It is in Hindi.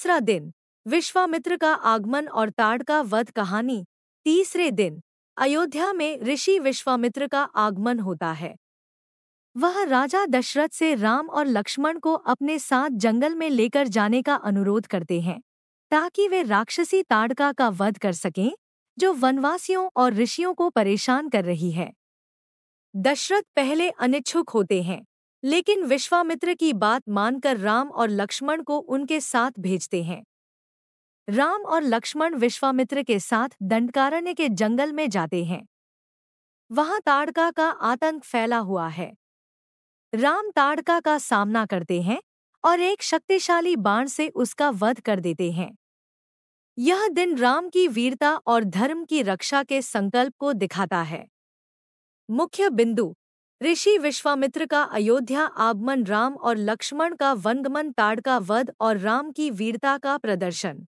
तीसरा दिन विश्वामित्र का आगमन और ताड़ का वध कहानी तीसरे दिन अयोध्या में ऋषि विश्वामित्र का आगमन होता है वह राजा दशरथ से राम और लक्ष्मण को अपने साथ जंगल में लेकर जाने का अनुरोध करते हैं ताकि वे राक्षसी ताड़का का वध कर सकें जो वनवासियों और ऋषियों को परेशान कर रही है दशरथ पहले अनिच्छुक होते हैं लेकिन विश्वामित्र की बात मानकर राम और लक्ष्मण को उनके साथ भेजते हैं राम और लक्ष्मण विश्वामित्र के साथ दंडकारण्य के जंगल में जाते हैं वहां ताड़का का आतंक फैला हुआ है राम ताड़का का सामना करते हैं और एक शक्तिशाली बाण से उसका वध कर देते हैं यह दिन राम की वीरता और धर्म की रक्षा के संकल्प को दिखाता है मुख्य बिंदु ऋषि विश्वामित्र का अयोध्या आगमन राम और लक्ष्मण का वनगमन ताड़ का वध और राम की वीरता का प्रदर्शन